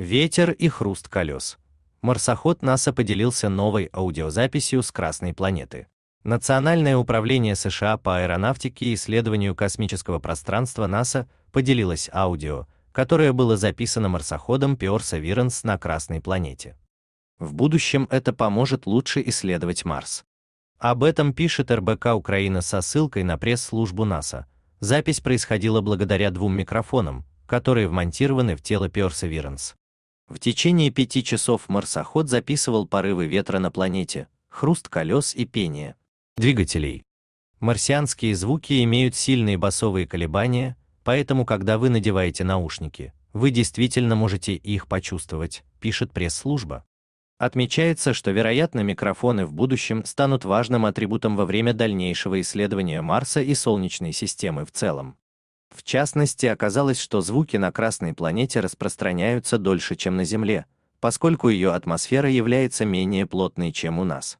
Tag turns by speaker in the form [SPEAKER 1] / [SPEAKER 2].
[SPEAKER 1] Ветер и хруст колес. Марсоход НАСА поделился новой аудиозаписью с Красной планеты. Национальное управление США по аэронавтике и исследованию космического пространства НАСА поделилось аудио, которое было записано марсоходом Виренс на Красной планете. В будущем это поможет лучше исследовать Марс. Об этом пишет РБК Украина со ссылкой на пресс-службу НАСА. Запись происходила благодаря двум микрофонам, которые вмонтированы в тело Виренс. В течение пяти часов марсоход записывал порывы ветра на планете, хруст колес и пение. Двигателей. Марсианские звуки имеют сильные басовые колебания, поэтому когда вы надеваете наушники, вы действительно можете их почувствовать, пишет пресс-служба. Отмечается, что, вероятно, микрофоны в будущем станут важным атрибутом во время дальнейшего исследования Марса и Солнечной системы в целом. В частности, оказалось, что звуки на Красной планете распространяются дольше, чем на Земле, поскольку ее атмосфера является менее плотной, чем у нас.